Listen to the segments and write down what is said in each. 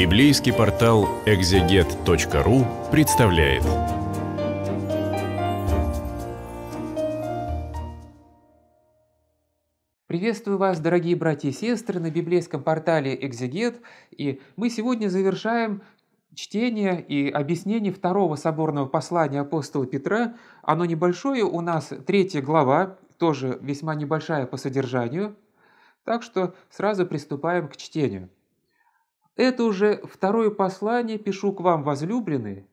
Библейский портал экзегет.ру представляет. Приветствую вас, дорогие братья и сестры, на библейском портале «Экзегет», и мы сегодня завершаем чтение и объяснение второго соборного послания апостола Петра. Оно небольшое, у нас третья глава, тоже весьма небольшая по содержанию, так что сразу приступаем к чтению. Это уже второе послание пишу к вам, возлюбленные.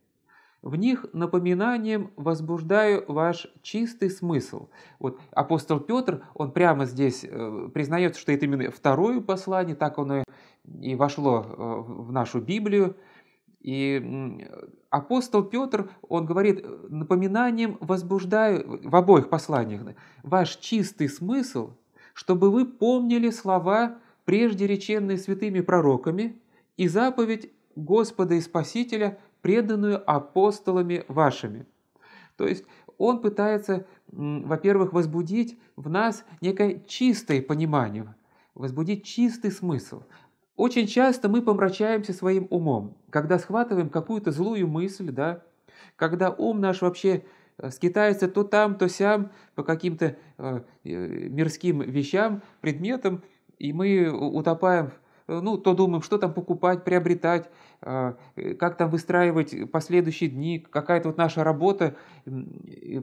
В них напоминанием возбуждаю ваш чистый смысл. Вот апостол Петр, он прямо здесь э, признается, что это именно второе послание, так оно и вошло э, в нашу Библию. И апостол Петр, он говорит, напоминанием возбуждаю в обоих посланиях ваш чистый смысл, чтобы вы помнили слова, прежде реченные святыми пророками, и заповедь Господа и Спасителя, преданную апостолами вашими». То есть он пытается, во-первых, возбудить в нас некое чистое понимание, возбудить чистый смысл. Очень часто мы помрачаемся своим умом, когда схватываем какую-то злую мысль, да, когда ум наш вообще э, скитается то там, то сям, по каким-то э, э мирским вещам, предметам, и мы утопаем Э, ну, то думаем, что там покупать, приобретать, а, э, как там выстраивать последующие дни, какая-то вот наша работа,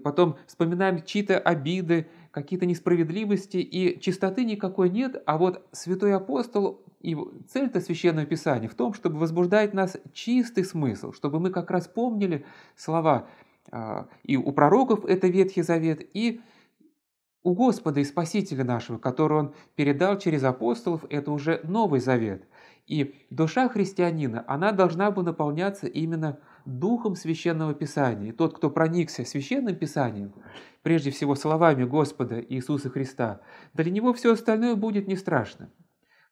потом вспоминаем чьи-то обиды, какие-то несправедливости, и чистоты никакой нет, а вот святой апостол и цель-то Священного Писания в том, чтобы возбуждать нас чистый смысл, чтобы мы как раз помнили слова а, и у пророков это Ветхий Завет, и у Господа и Спасителя нашего, который Он передал через апостолов, это уже Новый Завет. И душа христианина, она должна бы наполняться именно духом Священного Писания. И тот, кто проникся Священным Писанием, прежде всего словами Господа Иисуса Христа, для него все остальное будет не страшно.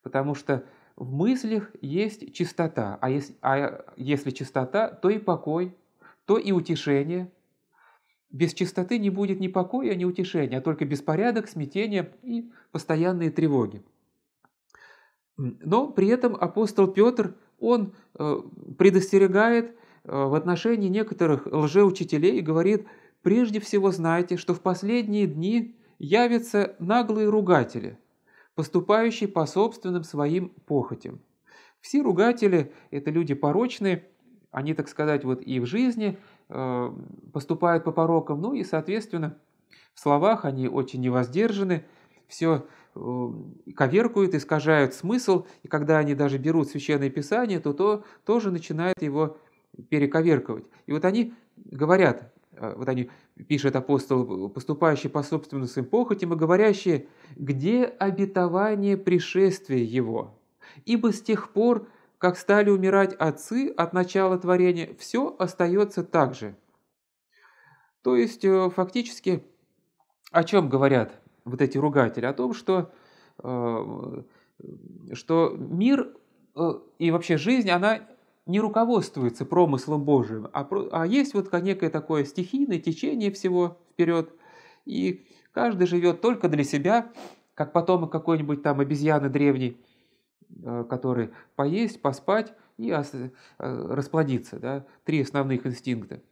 Потому что в мыслях есть чистота, а если, а если чистота, то и покой, то и утешение – без чистоты не будет ни покоя, ни утешения, а только беспорядок, смятение и постоянные тревоги. Но при этом апостол Петр, он э, предостерегает э, в отношении некоторых лжеучителей и говорит, прежде всего знайте, что в последние дни явятся наглые ругатели, поступающие по собственным своим похотям. Все ругатели – это люди порочные – они, так сказать, вот и в жизни э, поступают по порокам, ну и, соответственно, в словах они очень невоздержаны, все э, коверкуют, искажают смысл, и когда они даже берут священное писание, то, то тоже начинают его перековерковать. И вот они говорят, э, вот они, пишет апостол, поступающий по собственным своим похотям и говорящие, где обетование пришествия его? Ибо с тех пор как стали умирать отцы от начала творения, все остается так же. То есть, э, фактически, о чем говорят вот эти ругатели? О том, что, э, э, что мир и вообще жизнь, она не руководствуется промыслом Божиим, а, а есть вот некое такое стихийное течение всего вперед, и каждый живет только для себя, как потомок какой-нибудь там обезьяны древней, Э, который поесть, поспать и э, расплодиться. Да? Три основных инстинкта.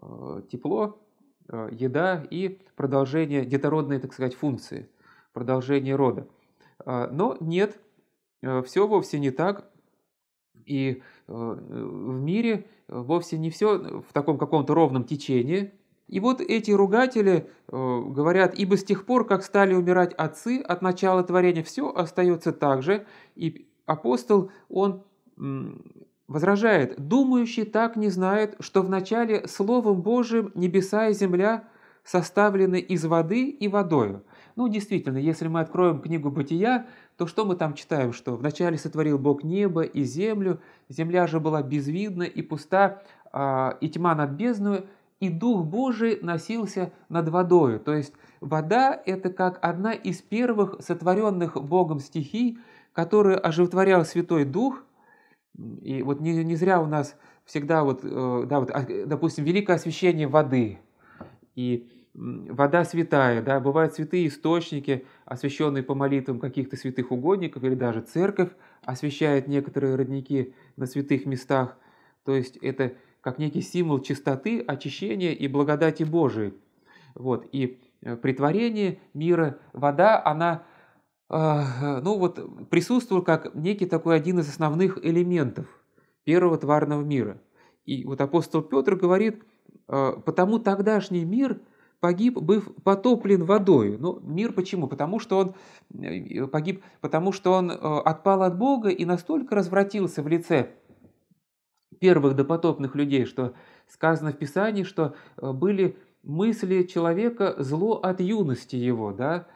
Э, тепло, еда и продолжение детородной, так сказать, функции, продолжение рода. Но нет, все вовсе не так. И в мире вовсе не все в таком каком-то ровном течении, и вот эти ругатели э, говорят, ибо с тех пор, как стали умирать отцы, от начала творения все остается так же. И апостол, он возражает, думающий так не знает, что вначале Словом Божиим небеса и земля составлены из воды и водою. Ну, действительно, если мы откроем книгу «Бытия», то что мы там читаем? Что вначале сотворил Бог небо и землю, земля же была безвидна и пуста, а, и тьма над бездную, и Дух Божий носился над водою. То есть вода – это как одна из первых сотворенных Богом стихий, которую оживотворял Святой Дух. И вот не, не зря у нас всегда, вот, э, да, вот, а, допустим, великое освящение воды. И вода святая, да, бывают святые источники, освященные по молитвам каких-то святых угодников, или даже церковь освещает некоторые родники на святых местах. То есть это как некий символ чистоты, очищения и благодати Божией. Вот, и э, при мира вода, она э, ну вот, присутствовала как некий такой один из основных элементов первого тварного мира. И вот апостол Петр говорит, э, потому тогдашний мир погиб, быв потоплен водой. Ну, мир почему? Потому что он погиб, потому что он отпал от Бога и настолько развратился в лице первых допотопных людей, что сказано в Писании, что э, были мысли человека зло от юности его, да,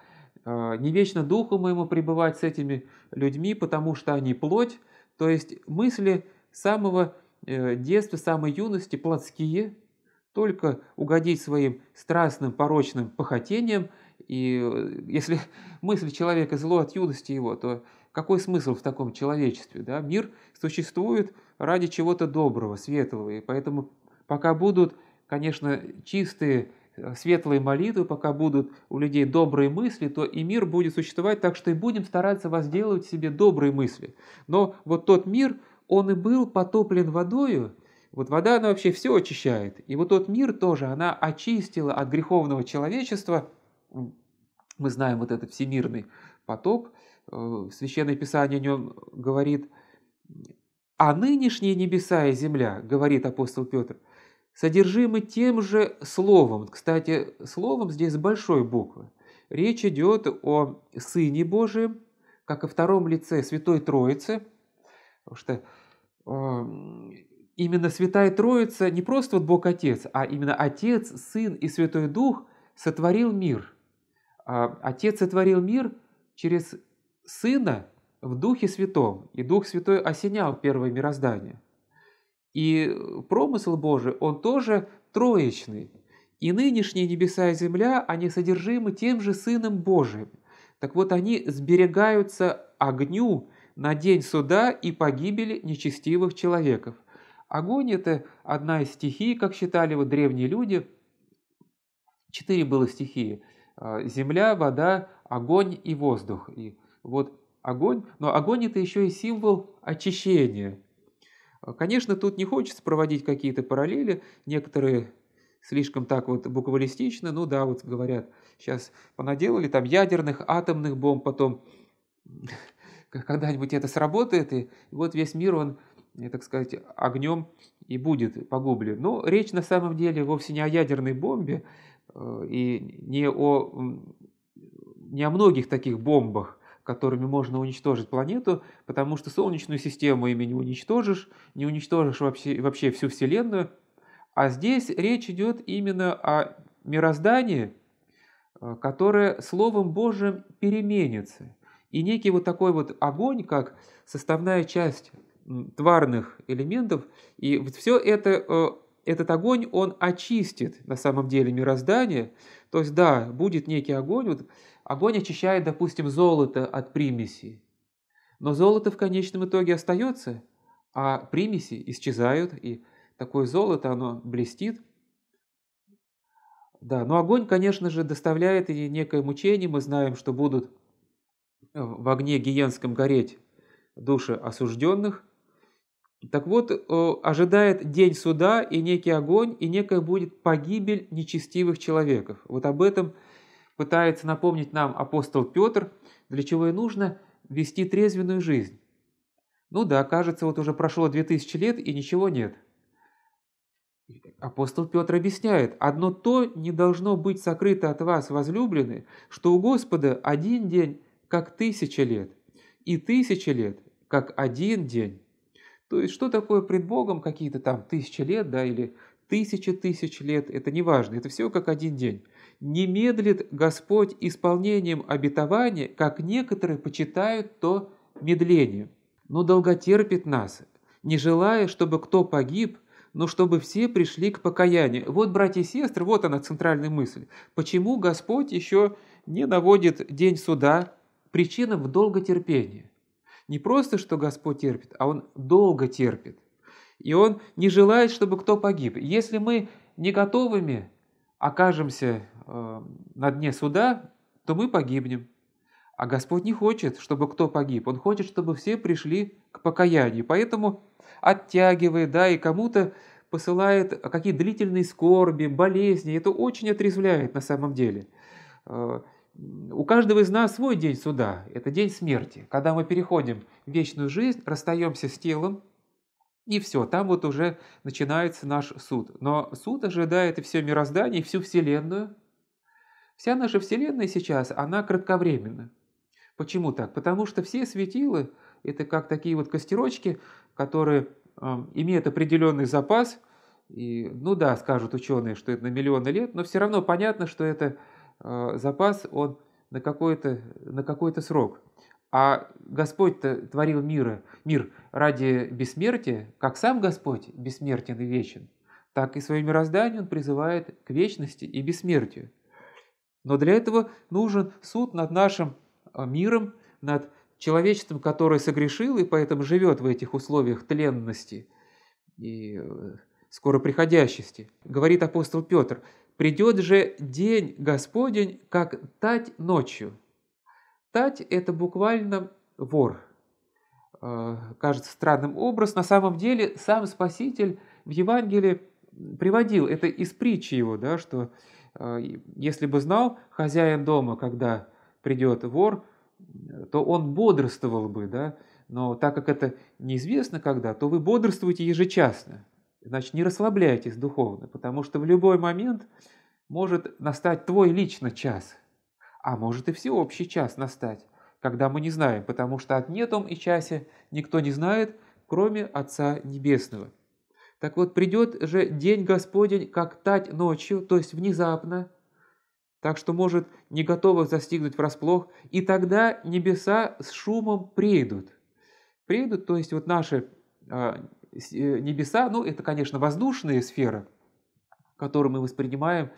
э, не вечно духу моему пребывать с этими людьми, потому что они плоть, то есть мысли самого э, детства, самой юности плотские, только угодить своим страстным, порочным похотениям, и если мысли человека зло от юности его, то какой смысл в таком человечестве? Да? Мир существует ради чего-то доброго, светлого. И поэтому пока будут, конечно, чистые, э, светлые молитвы, пока будут у людей добрые мысли, то и мир будет существовать, так что и будем стараться возделывать себе добрые мысли. Но вот тот мир, он и был потоплен водою, вот вода, она вообще все очищает. И вот тот мир тоже, она очистила от греховного человечества. Мы знаем вот этот всемирный потоп. Э, Священное Писание о нем говорит а нынешние небеса и земля, говорит апостол Петр, содержимы тем же словом. Кстати, словом здесь с большой буквы. Речь идет о Сыне Божьем, как о втором лице Святой Троицы, потому что эм, именно Святая Троица, не просто вот Бог Отец, а именно Отец, Сын и Святой Дух сотворил мир. А Отец сотворил мир через Сына в Духе Святом, и Дух Святой осенял первое мироздание. И промысл Божий, он тоже троечный. И нынешние небеса и земля, они содержимы тем же Сыном Божиим. Так вот, они сберегаются огню на день суда и погибели нечестивых человеков. Огонь – это одна из стихий, как считали вот древние люди. Четыре было стихии а, – земля, вода, огонь и воздух. И вот огонь, но огонь это еще и символ очищения. Конечно, тут не хочется проводить какие-то параллели, некоторые слишком так вот буквалистично, ну да, вот говорят, сейчас понаделали там ядерных, атомных бомб, потом когда-нибудь это сработает, и вот весь мир, он, так сказать, огнем и будет погублен. Но речь на самом деле вовсе не о ядерной бомбе э, и не о, не о многих таких бомбах, которыми можно уничтожить планету, потому что Солнечную систему ими не уничтожишь, не уничтожишь вообще, вообще всю Вселенную. А здесь речь идет именно о мироздании, э, которое Словом Божьим переменится. И некий вот такой вот огонь, как составная часть тварных элементов, и вот все это э, этот огонь, он очистит на самом деле мироздание. То есть, да, будет некий огонь, вот Огонь очищает, допустим, золото от примеси. Но золото в конечном итоге остается, а примеси исчезают, и такое золото, оно блестит. Да, но огонь, конечно же, доставляет и некое мучение. Мы знаем, что будут э, в огне гиенском гореть души осужденных. Так вот, э, ожидает день суда и некий огонь, и некая будет погибель нечестивых человеков. Вот об этом пытается напомнить нам апостол Петр, для чего и нужно вести трезвенную жизнь. Ну да, кажется, вот уже прошло 2000 лет и ничего нет. Апостол Петр объясняет, «Одно то не должно быть сокрыто от вас, возлюбленные, что у Господа один день, как тысяча лет, и тысяча лет, как один день». То есть, что такое пред Богом какие-то там тысячи лет, да, или тысячи тысяч лет, это не важно, это все как один день не медлит Господь исполнением обетования, как некоторые почитают то медлением, Но долготерпит нас, не желая, чтобы кто погиб, но чтобы все пришли к покаянию. Вот, братья и сестры, вот она центральная мысль. Почему Господь еще не наводит день суда? Причина в долготерпении. Не просто, что Господь терпит, а Он долго терпит. И Он не желает, чтобы кто погиб. Если мы не готовыми окажемся Э, на дне суда, то мы погибнем. А Господь не хочет, чтобы кто погиб. Он хочет, чтобы все пришли к покаянию. Поэтому оттягивает, да, и кому-то посылает какие длительные скорби, болезни. Это очень отрезвляет на самом деле. Э, у каждого из нас свой день суда. Это день смерти. Когда мы переходим в вечную жизнь, расстаемся с телом, и все, там вот уже начинается наш суд. Но суд ожидает и все мироздание, и всю Вселенную – Вся наша Вселенная сейчас, она кратковременна. Почему так? Потому что все светилы – это как такие вот костерочки, которые э, имеют определенный запас. И, ну да, скажут ученые, что это на миллионы лет, но все равно понятно, что это э, запас, он на какой-то на какой срок. А Господь-то творил мира, мир ради бессмертия, как сам Господь бессмертен и вечен, так и свое мироздание Он призывает к вечности и бессмертию. Но для этого нужен суд над нашим а, миром, над человечеством, которое согрешило и поэтому живет в этих условиях тленности и э, скороприходящести. Говорит апостол Петр, «Придет же день Господень, как тать ночью». Тать – это буквально вор. А, кажется странным образ. На самом деле сам Спаситель в Евангелии приводил, это из притчи его, да, что а, если бы знал хозяин дома, когда придет вор, то он бодрствовал бы, да? но так как это неизвестно когда, то вы бодрствуете ежечасно. Значит, не расслабляйтесь духовно, потому что в любой момент может настать твой лично час, а может и всеобщий час настать, когда мы не знаем, потому что от нетом и часе никто не знает, кроме Отца Небесного. Так вот, придет же день Господень, как тать ночью, то есть внезапно, так что может не готовых застигнуть врасплох, и тогда небеса с шумом придут. Придут, то есть вот наши а, э, небеса, ну это, конечно, воздушные сферы, которые мы воспринимаем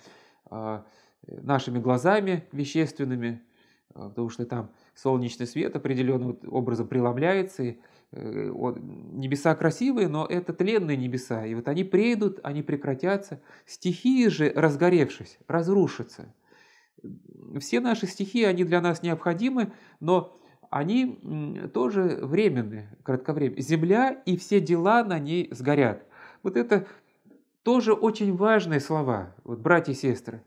э, нашими глазами вещественными, э, потому что там солнечный свет определенным образом преломляется, и Э, вот небеса красивые, но это тленные небеса, и вот они приедут, они прекратятся. Стихии же, разгоревшись, разрушатся. Все наши стихии, они для нас необходимы, но они тоже временны, кратковременны. Земля и все дела на ней сгорят. Вот это тоже очень важные слова, вот, братья и сестры.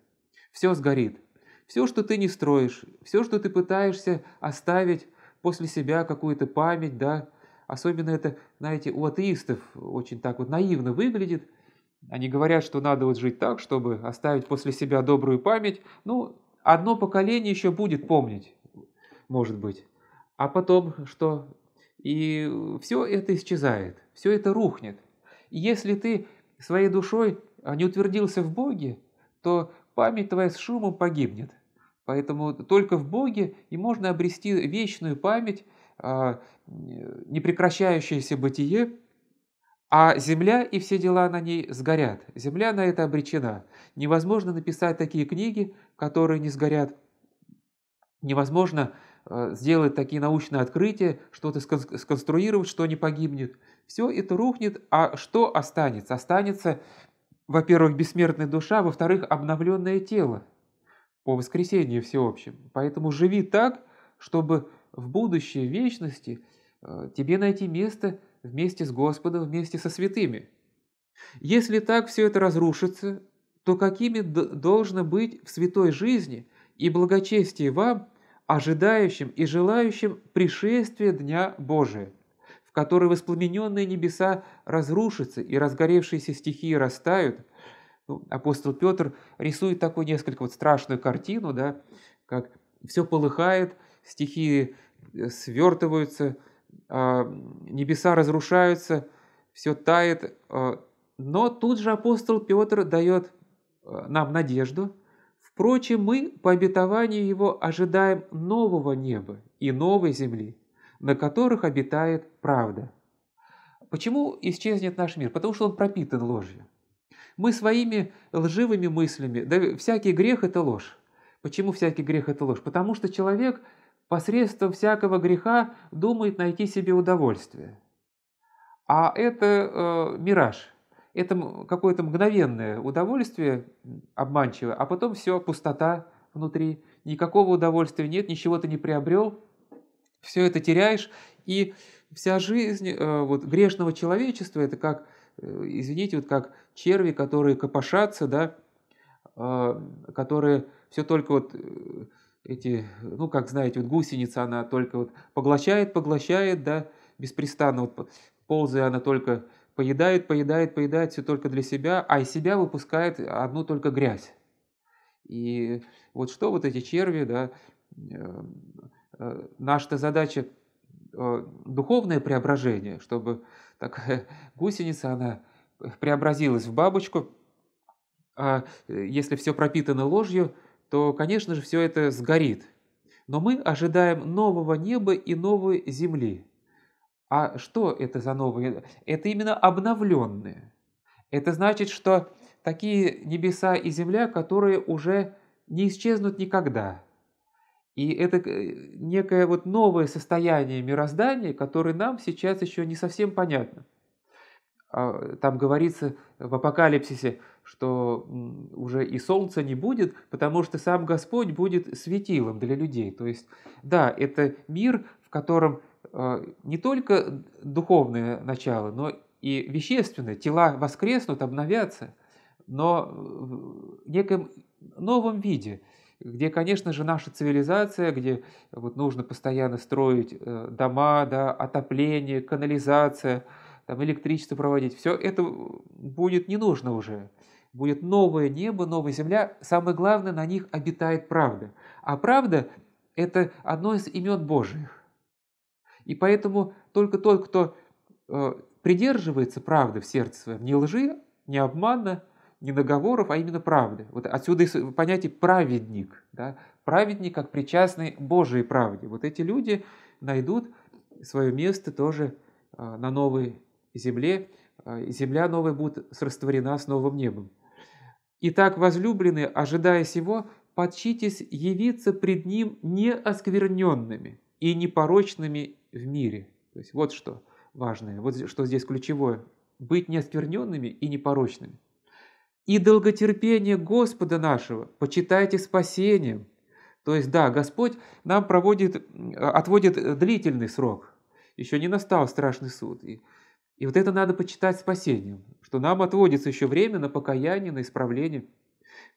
Все сгорит. Все, что ты не строишь, все, что ты пытаешься оставить после себя какую-то память, да, Особенно это, знаете, у атеистов очень так вот наивно выглядит. Они говорят, что надо вот жить так, чтобы оставить после себя добрую память. Ну, одно поколение еще будет помнить, может быть. А потом что? И все это исчезает, все это рухнет. И если ты своей душой а, не утвердился в Боге, то память твоя с шумом погибнет. Поэтому только в Боге и можно обрести вечную память, а, непрекращающееся бытие, а земля и все дела на ней сгорят. Земля на это обречена. Невозможно написать такие книги, которые не сгорят. Невозможно а, сделать такие научные открытия, что-то сконструировать, что не погибнет. Все это рухнет, а что останется? Останется, во-первых, бессмертная душа, во-вторых, обновленное тело по воскресенье всеобщем. Поэтому живи так, чтобы в будущее вечности э, тебе найти место вместе с Господом, вместе со святыми. Если так все это разрушится, то какими должно быть в святой жизни и благочестии вам, ожидающим и желающим пришествия Дня Божия, в который воспламененные небеса разрушатся и разгоревшиеся стихии растают. Ну, апостол Петр рисует такую несколько вот страшную картину, да, как все полыхает, стихии свертываются, а, небеса разрушаются, все тает. А. Но тут же апостол Петр дает а, нам надежду. Впрочем, мы по обетованию его ожидаем нового неба и новой земли, на которых обитает правда. Почему исчезнет наш мир? Потому что он пропитан ложью. Мы своими лживыми мыслями, да всякий грех – это ложь. Почему всякий грех – это ложь? Потому что человек посредством всякого греха думает найти себе удовольствие. А это э, мираж, это какое-то мгновенное удовольствие обманчивое, а потом все, пустота внутри, никакого удовольствия нет, ничего ты не приобрел, все это теряешь, и вся жизнь э, вот, грешного человечества, это как, э, извините, вот как черви, которые копошатся, да, э, которые все только вот э, эти, ну, как знаете, вот гусеница, она только вот поглощает, поглощает, да, беспрестанно, вот ползая, она только поедает, поедает, поедает, все только для себя, а из себя выпускает одну только грязь. И вот что вот эти черви, да, э, э, наша задача э, духовное преображение, чтобы такая гусеница, она преобразилась в бабочку, а если все пропитано ложью – то, конечно же, все это сгорит. Но мы ожидаем нового неба и новой земли. А что это за новые? Это именно обновленные. Это значит, что такие небеса и земля, которые уже не исчезнут никогда. И это э, некое вот новое состояние мироздания, которое нам сейчас еще не совсем понятно. А, там говорится в апокалипсисе, что уже и солнца не будет, потому что сам Господь будет светилом для людей. То есть, да, это мир, в котором э, не только духовное начало, но и вещественное, тела воскреснут, обновятся, но в неком новом виде, где, конечно же, наша цивилизация, где вот нужно постоянно строить э, дома, да, отопление, канализация, там, электричество проводить, все это будет не нужно уже будет новое небо, новая земля. Самое главное, на них обитает правда. А правда – это одно из имен Божьих. И поэтому только тот, кто э, придерживается правды в сердце своем, не лжи, не обмана, не наговоров, а именно правды. Вот отсюда и понятие «праведник». Да? Праведник, как причастный Божьей правде. Вот эти люди найдут свое место тоже э, на новой земле, э, земля новая будет растворена с новым небом. Итак, возлюбленные, ожидая сего, подчитесь явиться пред Ним неоскверненными и непорочными в мире. То есть вот что важное, вот что здесь ключевое. Быть неоскверненными и непорочными. И долготерпение Господа нашего почитайте спасением. То есть да, Господь нам проводит, отводит длительный срок. Еще не настал страшный суд. И, и вот это надо почитать спасением что нам отводится еще время на покаяние, на исправление.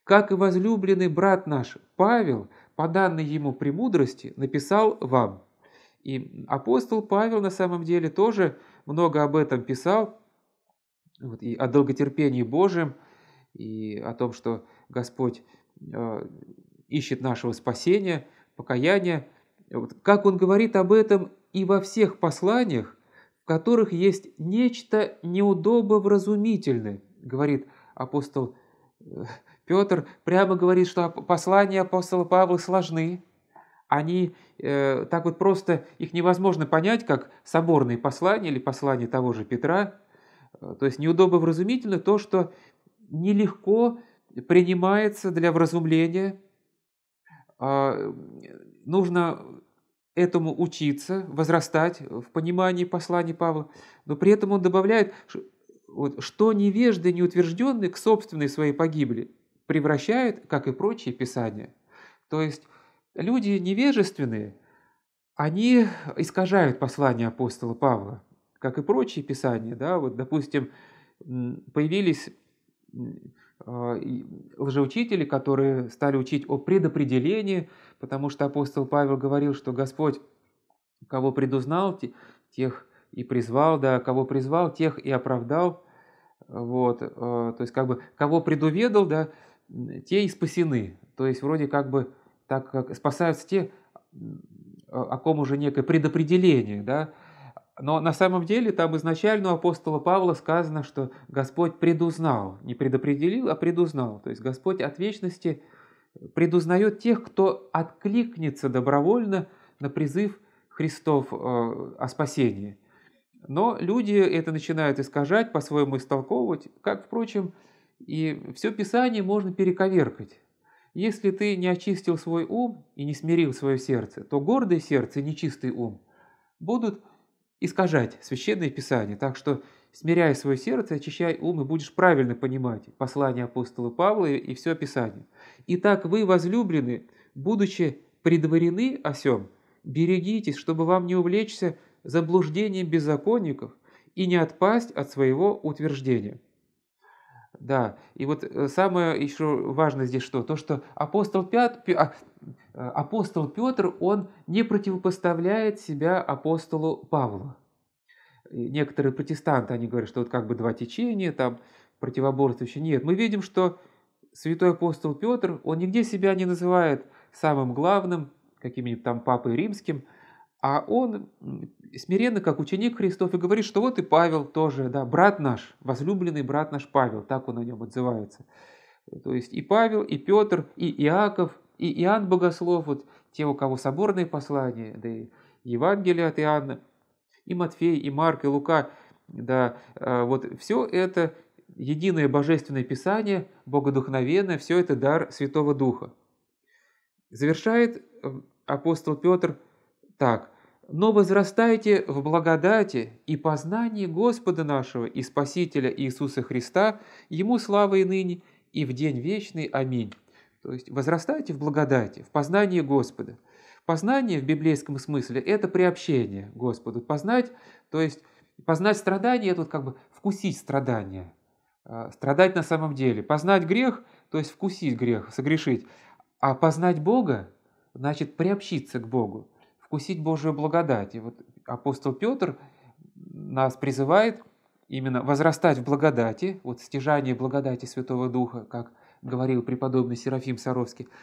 Как и возлюбленный брат наш Павел, по данной ему премудрости, написал вам. И апостол Павел на самом деле тоже много об этом писал, вот, и о долготерпении Божьем, и о том, что Господь э, ищет нашего спасения, покаяния. Вот, как он говорит об этом и во всех посланиях, которых есть нечто неудобовразумительное, говорит апостол э, Петр, прямо говорит, что послания апостола Павла сложны, они э, так вот просто, их невозможно понять, как соборные послания или послания того же Петра, э, то есть неудобовразумительно то, что нелегко принимается для вразумления, а, э, нужно этому учиться, возрастать в понимании послания Павла, но при этом он добавляет, вот, что невежды неутвержденные к собственной своей погибели превращают, как и прочие писания. То есть люди невежественные, они искажают послание апостола Павла, как и прочие писания. Да? Вот, допустим, появились а, лжеучители, которые стали учить о предопределении, потому что апостол Павел говорил, что Господь, кого предузнал, тех и призвал, да, кого призвал, тех и оправдал, вот, а, то есть как бы кого предуведал, да, те и спасены, то есть вроде как бы так как спасаются те, о ком уже некое предопределение, да, но на самом деле там изначально у апостола Павла сказано, что Господь предузнал, не предопределил, а предузнал. То есть Господь от вечности предузнает тех, кто откликнется добровольно на призыв Христов э, о спасении. Но люди это начинают искажать, по-своему истолковывать, как, впрочем, и все Писание можно перековеркать. Если ты не очистил свой ум и не смирил свое сердце, то гордое сердце и нечистый ум будут искажать священное писание. Так что смиряй свое сердце, очищай ум, и будешь правильно понимать послание апостола Павла и все Писание. Итак, вы, возлюблены, будучи предварены о сем, берегитесь, чтобы вам не увлечься заблуждением беззаконников и не отпасть от своего утверждения. Да, и вот э, самое еще важное здесь что? То, что апостол, Пят, а, Э, апостол Петр, он не противопоставляет себя апостолу Павлу. Некоторые протестанты, они говорят, что вот как бы два течения, там противоборствующие. Нет, мы видим, что святой апостол Петр, он нигде себя не называет самым главным, каким-нибудь там папой римским, а он смиренно, как ученик Христов, и говорит, что вот и Павел тоже, да, брат наш, возлюбленный брат наш Павел, так он о нем отзывается. То есть и Павел, и Петр, и Иаков, и Иоанн Богослов, вот те, у кого соборные послания, да и Евангелие от Иоанна, и Матфей, и Марк, и Лука, да, э, вот все это единое божественное писание, богодухновенное, все это дар Святого Духа. Завершает э, апостол Петр так. «Но возрастайте в благодати и познании Господа нашего и Спасителя Иисуса Христа, Ему слава и ныне, и в день вечный. Аминь». То есть возрастайте в благодати, в познании Господа. Познание в библейском смысле – это приобщение Господу. Познать, то есть познать страдания, это вот как бы вкусить страдания, а, страдать на самом деле. Познать грех – то есть вкусить грех, согрешить. А познать Бога – значит приобщиться к Богу, вкусить Божию благодать. И вот апостол Петр нас призывает именно возрастать в благодати, вот стяжание благодати Святого Духа, как – говорил преподобный Серафим Саровский, –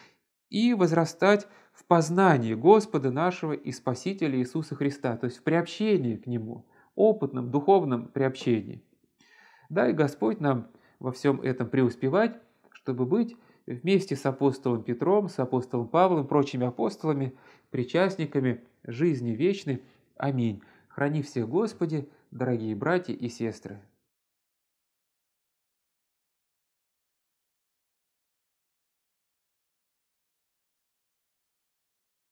и возрастать в познании Господа нашего и Спасителя Иисуса Христа, то есть в приобщении к Нему, опытном духовном приобщении. Дай Господь нам во всем этом преуспевать, чтобы быть вместе с апостолом Петром, с апостолом Павлом, прочими апостолами, причастниками жизни вечной. Аминь. Храни всех Господи, дорогие братья и сестры.